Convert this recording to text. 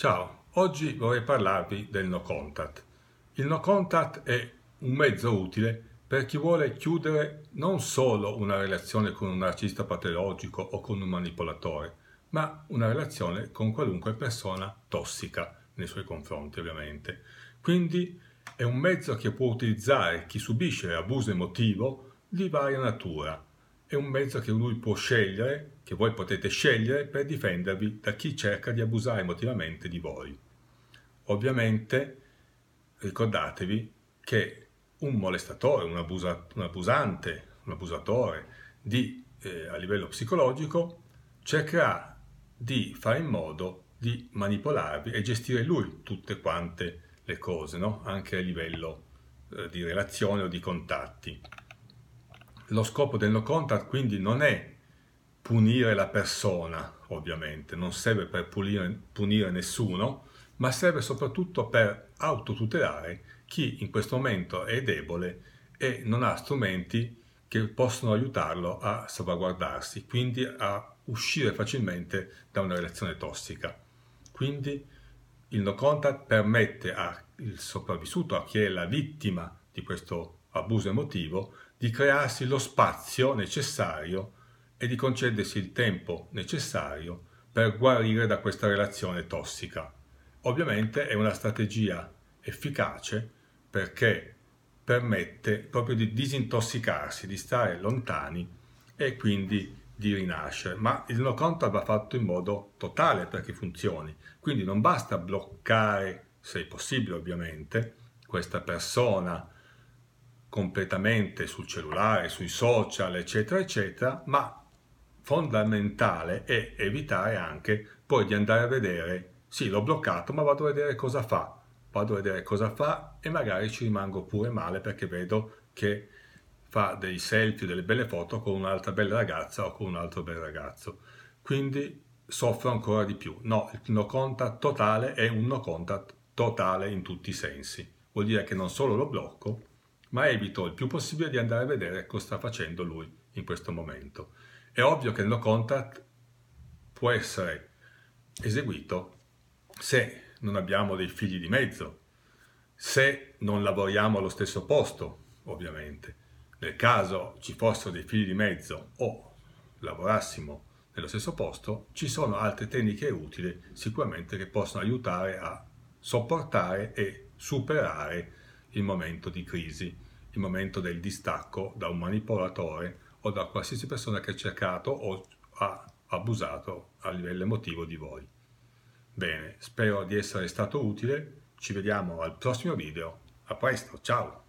Ciao, oggi vorrei parlarvi del no contact. Il no contact è un mezzo utile per chi vuole chiudere non solo una relazione con un narcisista patologico o con un manipolatore, ma una relazione con qualunque persona tossica nei suoi confronti ovviamente. Quindi è un mezzo che può utilizzare chi subisce abuso emotivo di varia natura, è un mezzo che lui può scegliere, che voi potete scegliere per difendervi da chi cerca di abusare emotivamente di voi. Ovviamente ricordatevi che un molestatore, un, abusa- un abusante, un abusatore di, eh, a livello psicologico cercherà di fare in modo di manipolarvi e gestire lui tutte quante le cose, no? anche a livello eh, di relazione o di contatti lo scopo del no contact quindi non è punire la persona, ovviamente, non serve per punire, punire nessuno, ma serve soprattutto per autotutelare chi in questo momento è debole e non ha strumenti che possono aiutarlo a salvaguardarsi, quindi a uscire facilmente da una relazione tossica. Quindi il no contact permette al sopravvissuto, a chi è la vittima di questo problema, abuso emotivo, di crearsi lo spazio necessario e di concedersi il tempo necessario per guarire da questa relazione tossica. Ovviamente è una strategia efficace perché permette proprio di disintossicarsi, di stare lontani e quindi di rinascere, ma il no contact va fatto in modo totale perché funzioni, quindi non basta bloccare, se è possibile ovviamente, questa persona completamente sul cellulare, sui social, eccetera, eccetera, ma fondamentale è evitare anche poi di andare a vedere, sì, l'ho bloccato, ma vado a vedere cosa fa, vado a vedere cosa fa e magari ci rimango pure male perché vedo che fa dei selfie, delle belle foto con un'altra bella ragazza o con un altro bel ragazzo. Quindi soffro ancora di più. No, il no contact totale è un no contact totale in tutti i sensi. Vuol dire che non solo lo blocco, ma evito il più possibile di andare a vedere cosa sta facendo lui in questo momento. È ovvio che il no contact può essere eseguito se non abbiamo dei figli di mezzo, se non lavoriamo allo stesso posto, ovviamente. Nel caso ci fossero dei figli di mezzo o lavorassimo nello stesso posto, ci sono altre tecniche utili sicuramente che possono aiutare a sopportare e superare il momento di crisi, il momento del distacco da un manipolatore o da qualsiasi persona che ha cercato o ha abusato a livello emotivo di voi. Bene, spero di essere stato utile, ci vediamo al prossimo video, a presto, ciao!